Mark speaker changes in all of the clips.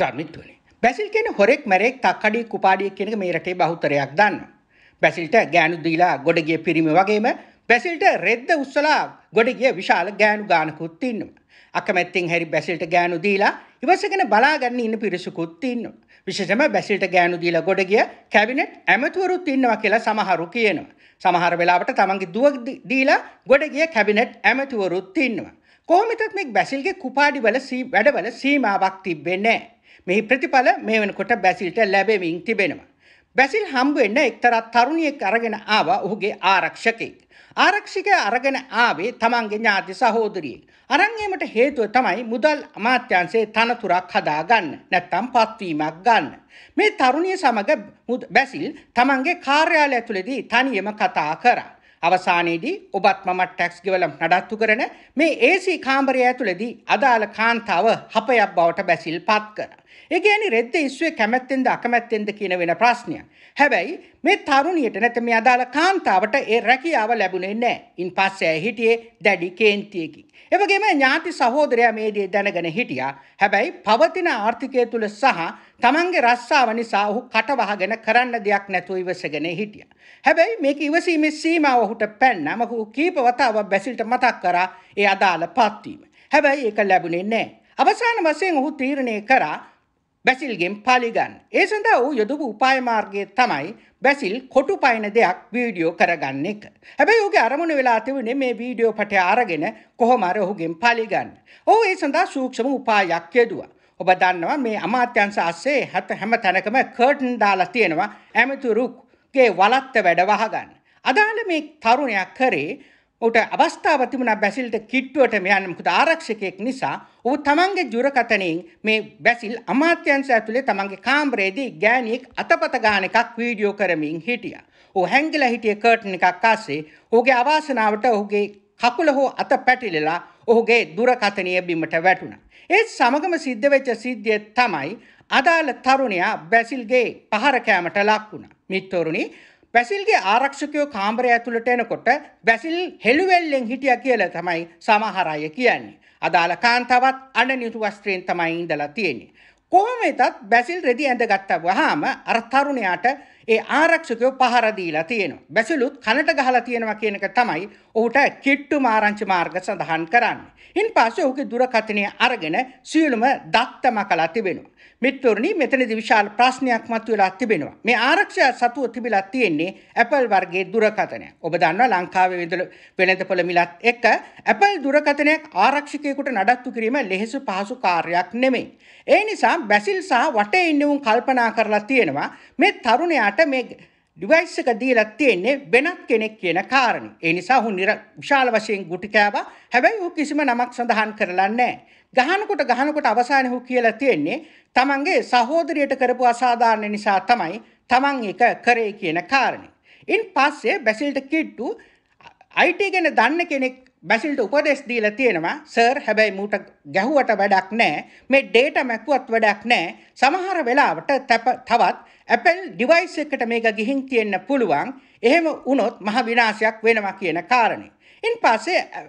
Speaker 1: රමිත් වුණේ. බැසිල් කියන හොරෙක් මැරෙක් තක්කඩිය කුපාඩියක් කියන එක මේ රටේ බහුතරයක් දන්නවා. බැසිල්ට ගෑනු දීලා ගොඩ ගිය පිරිමි වගේම බැසිල්ට රෙද්ද උස්සලා ගොඩ ගිය විශාල ගෑනු ගානකුත් ඉන්නවා. අකමැත්තෙන් හැරි බැසිල්ට ගෑනු දීලා ඉවසගෙන බලාගන්න ඉන්න පිරිසකුත් ඉන්නවා. විශේෂම බැසිල්ට ගෑනු දීලා ගොඩ ගිය කැබිනට් ඇමතිවරුත් ඉන්නවා කියලා සමහරු කියනවා. සමහර වෙලාවට තමන්ගේ දුව දීලා ගොඩ ගිය කැබිනට් ඇමතිවරුත් ඉන්නවා. කොහොමිතත් මේ බැසිල්ගේ කුපාඩිවල වැඩවල සීමාවක් තිබෙන්නේ මෙහි ප්‍රතිඵල මේ වෙනකොට බැසිල්ට ලැබෙමින් තිබෙනවා. බැසිල් හම්බ වෙන්න එක්තරා තරුණියෙක් අරගෙන ආවා ඔහුගේ ආරක්ෂකෙක්. ආරක්ෂකයා අරගෙන ආවේ තමන්ගේ ඥාති සහෝදරියෙක්. අරන් ඒමට හේතුව තමයි මුදල් අමාත්‍යාංශයේ තනතුරක් හදාගන්න නැත්නම් පත්වීමක් ගන්න. මේ තරුණිය සමග බැසිල් තමන්ගේ කාර්යාලය ඇතුළේදී තනියම කතා කරා. අවසානයේදී ඔබත් මමත් ටැක්ස් ගෙවලම් නඩත්තු කරන මේ AC කාමරය ඇතුළේදී අදාළ කාන්තාව හපයක් බවට බැසිල්පත් කරන. ඒ කියන්නේ රෙද්ද ඉස්සුවේ කැමැත්තෙන්ද අකමැත්තෙන්ද කියන වෙන ප්‍රශ්නයක්. හැබැයි මේ තරුණියට නැත්නම් මේ අදාළ කාන්තාවට ඒ රැකියාව ලැබුණේ නැහැ. ඉන්පස්සේ ඇය හිටියේ දැඩි කේන්තියකින්. ඒ වගේම ඥාති සහෝදරයා මේ දේ දැනගෙන හිටියා. හැබැයි පවතින ආර්ථිකය තුල සහ තමන්ගේ රස්සාව නිසා ඔහු කටවහගෙන කරන්න දෙයක් නැතුව ඉවසගෙන හිටියා. හැබැයි මේක ඉවසීමේ සීමාව ඔහුට පැන්නම ඔහු කීප වතාවක් බැසිල්ට මතක් කරා ඒ අදාළ පත්වීම. හැබැයි ඒක ලැබුණේ නැහැ. අවසාන වශයෙන් ඔහු තීරණය කරා බැසිල්ගෙන් පාලිගන්න. ඒ සඳහා ඌ යොදපු උපාය මාර්ගය තමයි බැසිල් කොටු පයින දෙයක් වීඩියෝ කරගන්න එක. හැබැයි ඌගේ අරමුණ වෙලා තිබුණේ මේ වීඩියෝ පටය අරගෙන කොහොම හරි ඔහුගෙන් පාලිගන්න. ඌ ඒ සඳහා සූක්ෂම උපායක් යෙදුවා. ඔබ දන්නවා මේ අමාත්‍යංශ අස්සේ හැත හැම තැනකම කර්ටන් දාලා තියෙනවා ඇමතුරුක්ගේ වලත්ත වැඩ වහගන්න. අදාළ මේ තරුණයක් කරේ ඔට අවස්ථාව තිබුණා බැසිල්ට කිට්ටුවට මෙයන් මොකද ආරක්ෂකයෙක් නිසා ඔහු තමන්ගේ ජුරකතනෙන් මේ බැසිල් අමාත්‍යංශ ඇතුලේ තමන්ගේ කාමරයේදී ගෑණියෙක් අතපත ගාන එකක් වීඩියෝ කරමින් හිටියා. ඔහු හැංගිලා හිටියේ කර්ටන් එකක් අස්සේ. ඔහුගේ අවාසනාවට ඔහුගේ කකුල හෝ අත පැටලෙලා ඔහුගේ දුරකතනිය බිමට වැටුණා. ඒත් සමගම සිද්ධ වෙච්ච සිද්ධිය තමයි අදාළ තරුණයා බැසිල්ගේ පහර කෑමට ලක් වුණා. මිත්වරුනි බැසිල්ගේ ආරක්ෂකයෝ කාමරය ඇතුළට එනකොට බැසිල් හෙළුවෙල්ලෙන් හිටිය කියලා තමයි සමහර අය කියන්නේ. අදාළ කාන්තාවත් අඬනිතු වස්ත්‍රයෙන් තමයි ඉඳලා තියෙන්නේ. කොහොම වෙතත් බැසිල් රෙදි ඇඳගත්තා වහාම අර තරුණයාට ඒ ආරක්ෂකයෝ පහර දීලා තියෙනවා. බැසලුත් කනට ගහලා තියෙනවා කියන එක තමයි ඔහුට කිට්ටු මාරංචි මාර්ග සඳහන් කරන්නේ. ඉන්පස්සේ ඔහුගේ දුරකථනය අරගෙන සියලුම දත්තම කළා තිබෙනවා. මිත්‍රෝනි මෙතනදී විශාල ප්‍රශ්නයක් මතුවලා තිබෙනවා. මේ ආරක්ෂා සතුව තිබිලා තියෙන්නේ Apple වර්ගයේ දුරකථනය. ඔබ දන්නවා ලංකාවේ වෙළඳ වෙළඳපොළ මිලත් එක්ක Apple දුරකථනයක් ආරක්ෂකයෙකුට නඩත්තු කිරීම ලෙහෙසි පහසු කාර්යයක් නෙමෙයි. ඒ නිසා බැසිල් සහ වටේ ඉන්නවුන් කල්පනා කරලා තියෙනවා මේ තරුණයාට එයාට මේ ඩිවයිස් එක දීලා තියෙන්නේ වෙනත් කෙනෙක් කියන කාරණේ. ඒ නිසා ඔහු විශාල වශයෙන් ගුටි කෑවා. හැබැයි ඔහු කිසිම නමක් සඳහන් කරලා නැහැ. ගහනකොට ගහනකොට අවසානයේ ඔහු කියලා තියෙන්නේ තමන්ගේ සහෝදරියට කරපු අසාධාරණ නිසා තමයි තමන් එක කරේ කියන කාරණේ. ඉන් පස්සේ බැසිල්ට කිට්ටු IT ගැන දන්න කෙනෙක් බැසිල්ට උපදෙස් දීලා තියෙනවා සර් හැබැයි මූට ගැහුවට වැඩක් නැහැ මේ ඩේටා මැකුවත් වැඩක් නැහැ සමහර වෙලාවට තවත් Apple device එකට මේක ගිහින් තියෙන්න පුළුවන් එහෙම වුණොත් මහ විනාශයක් වෙනවා කියන කාරණේ. ඉන් පස්සේ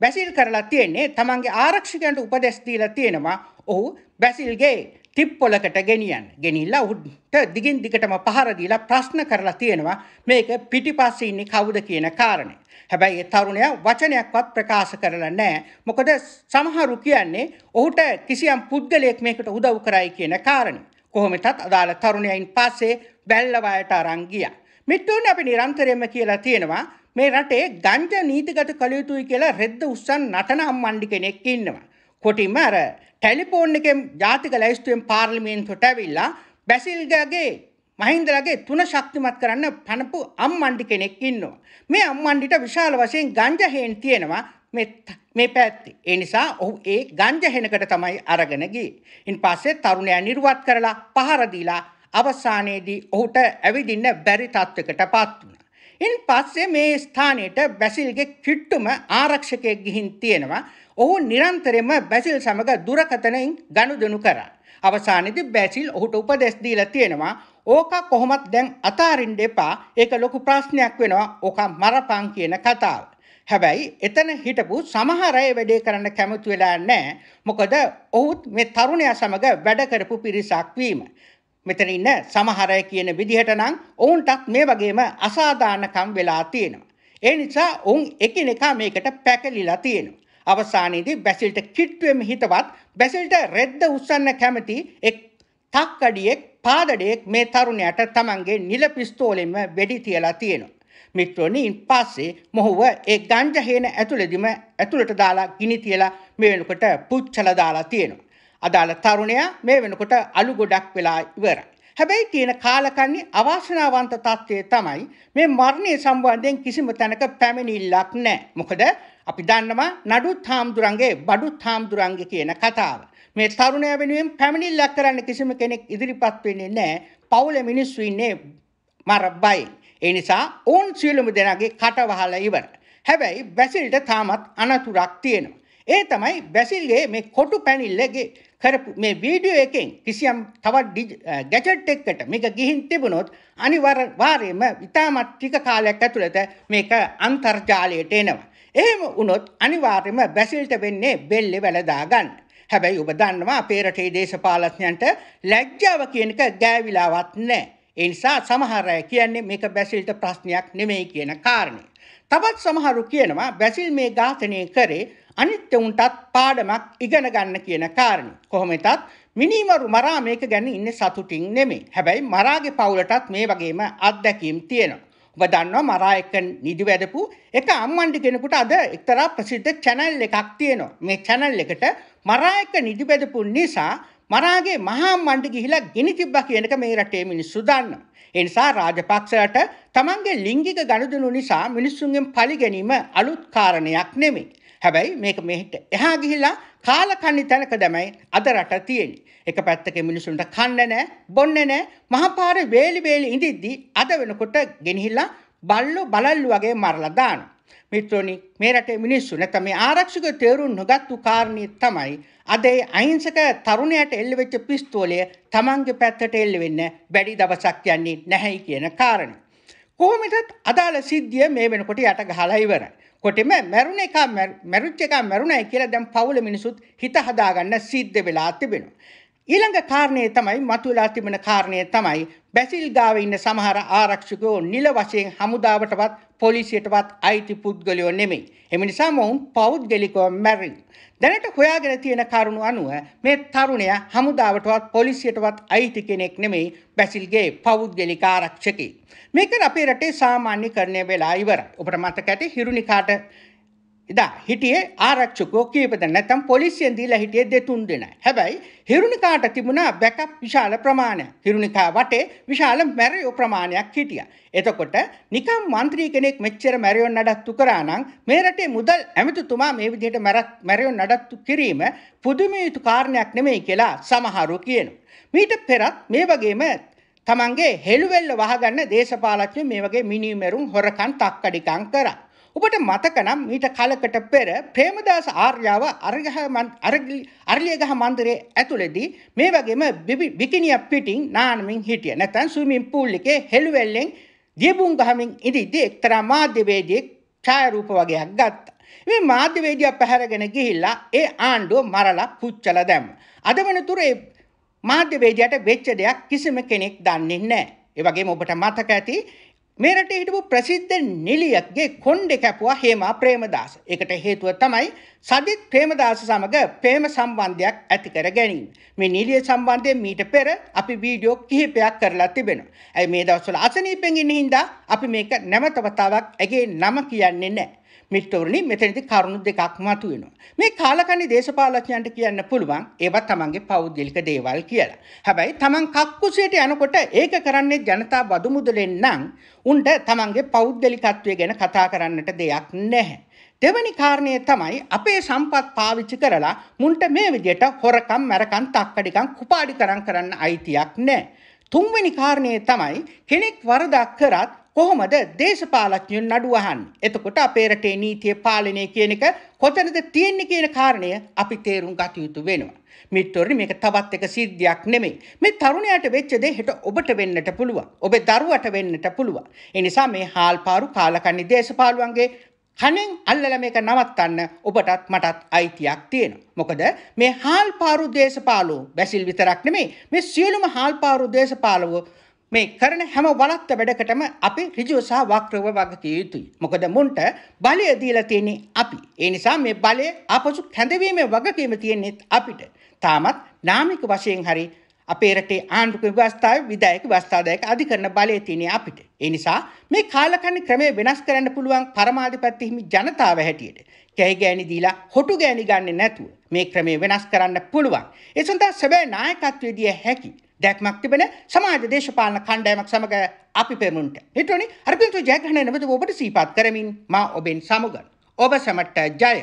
Speaker 1: බැසිල් කරලා තියෙන්නේ තමන්ගේ ආරක්ෂකයන්ට උපදෙස් දීලා තියෙනවා ඔහු බැසිල්ගේ තිප්පොලකට ගෙනියන්න. ගෙනිල්ලා උට දිගින් දිගටම පහර දීලා ප්‍රශ්න කරලා තියෙනවා මේක පිටිපස්සේ ඉන්නේ කවුද කියන කාරණේ. හැබැයි ඒ තරුණයා වචනයක්වත් ප්‍රකාශ කරලා නැහැ. මොකද සමහරු කියන්නේ ඔහුට කිසියම් පුද්ගලයෙක් මේකට උදව් කරයි කියන කාරණේ. කොහොමදත් අදාළ තරුණයන් පස්සේ බැල්ලවයට අරන් ගියා. මිට්ටෝන් අපි නිරන්තරයෙන්ම කියලා තියෙනවා මේ රටේ ගංජා නීතිගත කළ යුතුයි කියලා රෙද්ද උස්සන් නටන අම්මණ්ඩි කෙනෙක් ඉන්නවා. කොටිම අර ටෙලිෆෝන් එකෙන් ජාතික ලැයිස්තුවෙන් පාර්ලිමේන්තුවට ඇවිල්ලා බැසිල්ගගේ මහින්දලගේ තුන ශක්තිමත් කරන්න පනපු අම්මණ්ඩි කෙනෙක් ඉන්නවා. මේ අම්මණ්ඩිට විශාල වශයෙන් ගංජහේන් තියෙනවා මේ පැත්තේ. ඒ නිසා ඔහු ඒ ගංජහෙනකට තමයි අරගෙන ගියේ. ඉන් පස්සේ තරුණයා නිර්වත් කරලා පහර දීලා අවසානයේදී ඔහුට ඇවිදින්න බැරි තත්වයකටපත් වුණා. ඉන් පස්සේ මේ ස්ථානයට බැසිල්ගේ කිට්ටුම ආරක්ෂකයෙක් ගිහින් තියෙනවා. ඔහු නිරන්තරයෙන්ම බැසිල් සමග දුරකතනින් ගනුදෙනු කරා. අවසානයේදී බැසිල් ඔහුට උපදෙස් දීලා තියෙනවා ඕක කොහොමත් දැන් අතාරින්න එපා. ඒක ලොකු ප්‍රශ්නයක් වෙනවා. ඕක මරපං කියන කතාව. හැබැයි එතන හිටපු සමහර අය වැඩේ කරන්න කැමති වෙලා නැහැ. මොකද ඔහුත් මේ තරුණයා සමග වැඩ කරපු පිරිසක් වීම. මෙතන ඉන්න සමහර අය කියන විදිහට නම් ඔවුන්ටත් මේ වගේම අසාධාරණකම් වෙලා තියෙනවා. ඒ නිසා ඔවුන් එකිනෙකා මේකට පැකිලිලා තියෙනවා. අවසානයේදී බැසිල්ට කිට්ටුවෙම හිතවත් බැසිල්ට රෙද්ද උස්සන්න කැමති එක් තක්කඩියෙක් පාදඩයෙක් මේ තරුණයට තමන්ගේ නිල පිස්තෝලෙම වෙඩි තියලා තියෙනවා. මිත්‍රෝනීන් පස්සේ මොහුව ඒ ගංජ හේන ඇතුළෙදිම ඇතුළට දාලා ගිනි තියලා මේ වෙනකොට පුච්චලා දාලා තියෙනවා. අදාළ තරුණයා මේ වෙනකොට අලු ගොඩක් වෙලා ඉවරයි. හැබැයි තියෙන කාලකන්ණි අවාසනාවන්ත තත්ත්වය තමයි මේ මරණය සම්බන්ධයෙන් කිසිම තැනක පැමිණිල්ලක් නැහැ. මොකද අපි දන්නවා නඩුත් හාමුදුරන්ගේ බඩුත් හාමුදුරන්ගේ කියන කතාව. මේ තරුණය වෙනුවෙන් පැමිණිල්ලක් කරන්න කිසිම කෙනෙක් ඉදිරිපත් වෙන්නේ නැහැ. පවුලේ මිනිස්සු ඉන්නේ මර බයි. ඒ නිසා ඕන් සියලුම දෙනාගේ කට වහලා ඉවර. හැබැයි බැසිල්ට තාමත් අනතුරක් තියෙනවා. ඒ තමයි බැසිල්ගේ මේ කොටු පැනිල්ලගේ කරපු මේ වීඩියෝ එකෙන් කිසියම් තවත් ගැජට් එකකට මේක ගිහින් තිබුණොත් අනිවාර්යයෙන්ම ඉතාමත් ටික කාලයක් ඇතුළත මේක අන්තර්ජාලයට එනවා. එහෙම වුණොත් අනිවාර්යයෙන්ම බැසිල්ට වෙන්නේ බෙල්ලේ වැළදා ගන්න. හැබැයි ඔබ දන්නවා අපේ රටේ දේශපාලඥයන්ට ලැජ්ජාව කියන එක ගෑවිලාවක් නැහැ. ඒ නිසා සමහර අය කියන්නේ මේක බැසිල්ට ප්‍රශ්නයක් නෙමෙයි කියන කාරණේ. තවත් සමහරු කියනවා බැසිල් මේ ඝාතනය කරේ අනිත් උන්ටත් පාඩමක් ඉගෙන ගන්න කියන කාරණේ. කොහොමදත් මිනිමරු මරා මේක ගැන ඉන්නේ සතුටින් නෙමෙයි. හැබැයි මරාගේ පවුලටත් මේ වගේම අත්දැකීම් තියෙනවා. ඔබ දන්නවා මරා එක නිදි වැදපු එක අම්මන්ඩි කෙනෙකුට අද එක්තරා ප්‍රසිද්ධ channel එකක් තියෙනවා. මේ channel එකට මරා එක නිදි වැදපු නිසා මරාගේ මහා අම්මන්ඩි ගිහිලා ගිනි තිබ්බා කියන එක මේ රටේ මිනිස්සු දන්නවා. ඒ නිසා රාජපක්ෂයට තමන්ගේ ලිංගික ගනුදෙනු නිසා මිනිස්සුන්ගෙන් පලි ගැනීම අලුත් කාරණයක් නෙමෙයි. හැබැයි මේක මෙහෙට එහා ගිහිලා කාලකන්නි තැනක දැමයි අද රට තියෙන්නේ. එක පැත්තක මිනිසුන්ට කන්න නෑ බොන්න නෑ මහපාර වේලි වේලි ඉඳිද්දී අද වෙනකොට ගෙනහිල්ලා බල්ලෝ බලල්ලු වගේ මරලා දානවා. මිත්‍රෝනි මේ රටේ මිනිස්සු නැත්නම් මේ ආරක්ෂක තේරුම් නොගත්තු කාරණේ තමයි අද ඒ අහිංසක තරුණයාට එල්ල වෙච්ච පිස්තෝලය Tamange පැත්තට එල්ල වෙන්න බැරි දවසක් යන්නේ නැහැයි කියන කාරණේ. කොහොමදත් අදාළ සිද්ධිය මේ වෙනකොට යට ගහලා ඉවරයි. කොටෙම මැරුණ එක මැරුච්ච එක මැරුණයි කියලා දැන් පවුල මිනිසුත් හිත හදාගන්න සිද්ධ වෙලා තිබෙනවා. ඊළඟ කාරණය තමයි මතුවලා තිබෙන කාරණය තමයි බැසිල් ගාවේ ඉන්න සමහර ආරක්ෂකයෝ නිල වශයෙන් හමුදාවටවත් පොලිසියටවත් අයිති පුද්ගලයෝ නෙමෙයි. එම නිසා මොවුන් පෞද්ගලිකව මැරි. දැනට හොයාගෙන තියෙන කරුණු අනුව මේ තරුණයා හමුදාවටවත් පොලිසියටවත් අයිති කෙනෙක් නෙමෙයි බැසිල්ගේ පෞද්ගලික ආරක්ෂකයෙක්. මේක අපේ රටේ සාමාන්‍යකරණය වෙලා ඉවරයි. ඔබට මතක ඇති හිරුනිකාට ඉදා හිටියේ ආරක්ෂකෝ කීප දෙනා නැත්නම් පොලිසියෙන් දීලා හිටියේ දෙතුන් දෙනා. හැබැයි හිරුණිකාට තිබුණා බෑකප් විශාල ප්‍රමාණයක්. හිරුණිකා වටේ විශාල මැරියෝ ප්‍රමාණයක් හිටියා. එතකොට නිකම් മന്ത്രി කෙනෙක් මෙච්චර මැරියෝ නඩත්තු කරා නම් මේ රටේ මුදල් ඇමතිතුමා මේ විදිහට මැරියෝ නඩත්තු කිරීම පුදුම යුතු කාරණයක් නෙමෙයි කියලා සමහරු කියනවා. මීට පෙරත් මේ වගේම තමන්ගේ හෙළුවෙල්ල වහගන්න දේශපාලඥයෝ මේ වගේ මිනිමෙරුන් හොරකම් තක්කඩිකම් කරා. ඔබට මතකනම් මීට කලකට පෙර ප්‍රේමදාස ආර්යාව අරලියගහ මන්දිරයේ ඇතුළේදී මේ වගේම බිකිනිය පිටින් නානමින් හිටිය. නැත්නම් ස්විමින් pool එකේ හෙළුවෙල්ලෙන් දියබුම් ගහමින් ඉඳිද්දී එක්තරා මාධ්‍යවේදියෙක් ඡායාරූප වගේක් ගත්තා. මේ මාධ්‍යවේදියා පැහැරගෙන ගිහිල්ලා ඒ ආණ්ඩුව මරලා පුච්චලා දැම්මා. අද වෙනතුරු ඒ මාධ්‍යවේදියාට වෙච්ච දෙයක් කිසිම කෙනෙක් දන්නේ නැහැ. ඒ වගේම ඔබට මතක ඇති මේරට හිටපු ප්‍රසිද්ධ නිලියක්ගේ කොණ්ඩෙ කැපුවා හේමා ප්‍රේමදාස. ඒකට හේතුව තමයි සජිත් ප්‍රේමදාස සමග ප්‍රේම සම්බන්ධයක් ඇති කර ගැනීම. මේ නිලිය සම්බන්ධයෙන් මීට පෙර අපි වීඩියෝ කිහිපයක් කරලා තිබෙනවා. ඇයි මේ දවස්වල අසනීපෙන් ඉන්න හින්දා අපි මේක නැවත වතාවක් ඇගේ නම කියන්නේ නැහැ. මිත්‍රවරුනි මෙතනදී කරුණු දෙකක් මතුවෙනවා. මේ කාලකණ්ණි දේශපාලඥයන්ට කියන්න පුළුවන් ඒවා තමන්ගේ පෞද්ගලික දේවල් කියලා. හැබැයි තමන් කක්කුසියට යනකොට ඒක කරන්නේ ජනතා බදු මුදලෙන් නම් උන්ට තමන්ගේ පෞද්ගලිකත්වය ගැන කතා කරන්නට දෙයක් නැහැ. දෙවැනි කාරණය තමයි අපේ සම්පත් පාවිච්චි කරලා මුන්ට මේ විදිහට හොරකම් මැරකම් තක්කඩිකම් කුපාඩි කරන් කරන්න අයිතියක් නැහැ. තුන්වෙනි කාරණය තමයි කෙනෙක් වරදක් කරත් කොහොමද දේශපාලඥයන් නඩුව අහන්නේ? එතකොට අපේ රටේ නීතිය පාලනය කියන එක කොතනද තියෙන්නේ කියන කාරණය අපි තේරුම් ගත යුතු වෙනවා. මිත්‍රෝනි මේක තවත් එක සිද්ධියක් නෙමෙයි. මේ තරුණයාට වෙච්ච දේ හෙට ඔබට වෙන්නට පුළුවන්. ඔබේ දරුවට වෙන්නට පුළුවන්. ඒ නිසා මේ හාල්පාරු කාලකන්ණි දේශපාලුවන්ගේ කණෙන් අල්ලලා මේක නවත්තන්න ඔබටත් මටත් අයිතියක් තියෙනවා. මොකද මේ හාල්පාරු දේශපාලෝ බැසිල් විතරක් නෙමෙයි මේ සියලුම හාල්පාරු දේශපාලෝ මේ කරන හැම වලත්ත වැඩකටම අපි ඍජුව සහ වක්‍රව වගකිය යුතුයි. මොකද මුන්ට බලය දීලා තියෙන්නේ අපි. ඒ නිසා මේ බලය ආපසු කැඳවීමේ වගකීම තියෙන්නේ අපිට. තාමත් නාමික වශයෙන් හරි අපේ රටේ ආණ්ඩුක ව්‍යවස්ථාවේ විධායක ව්‍යවස්ථාදායක අධිකරණ බලය තියෙන්නේ අපිට. ඒ නිසා මේ කාලකන්ණි ක්‍රමය වෙනස් කරන්න පුළුවන් පරමාධිපත්‍ය හිමි ජනතාව හැටියට. කැයි ගෑණි දීලා හොටු ගෑණි ගන්නෙ නැතුව මේ ක්‍රමය වෙනස් කරන්න පුළුවන්. ඒ සඳහා සැබෑ නායකත්වයේ දිය හැකියි. දැක්මක් තිබෙන සමාජ දේශපාලන කණ්ඩායමක් සමග අපි පෙමුන්ට. හිටුවනි අර්පින්තු ජයග්‍රහණය නැවත ඔබට සීපත් කරමින් මා ඔබෙන් සමුගන්. ඔබ සැමට ජය.